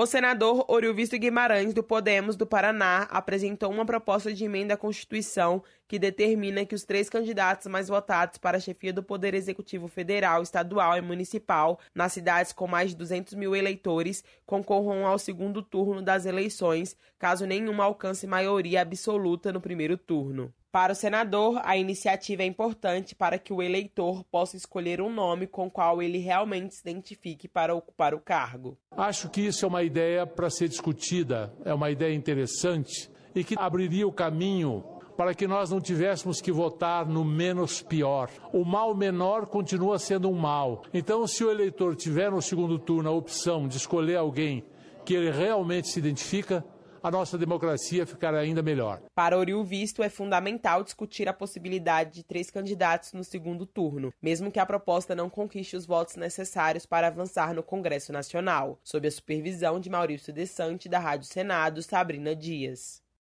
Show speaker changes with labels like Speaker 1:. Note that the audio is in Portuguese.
Speaker 1: O senador Oriuvisto Guimarães, do Podemos do Paraná, apresentou uma proposta de emenda à Constituição que determina que os três candidatos mais votados para a chefia do Poder Executivo Federal, Estadual e Municipal, nas cidades com mais de 200 mil eleitores, concorram ao segundo turno das eleições, caso nenhum alcance maioria absoluta no primeiro turno. Para o senador, a iniciativa é importante para que o eleitor possa escolher um nome com qual ele realmente se identifique para ocupar o cargo.
Speaker 2: Acho que isso é uma ideia para ser discutida, é uma ideia interessante e que abriria o caminho para que nós não tivéssemos que votar no menos pior. O mal menor continua sendo um mal. Então, se o eleitor tiver no segundo turno a opção de escolher alguém que ele realmente se identifica, a nossa democracia ficar ainda melhor.
Speaker 1: Para Oriu Visto, é fundamental discutir a possibilidade de três candidatos no segundo turno, mesmo que a proposta não conquiste os votos necessários para avançar no Congresso Nacional, sob a supervisão de Maurício Desante da Rádio Senado, Sabrina Dias.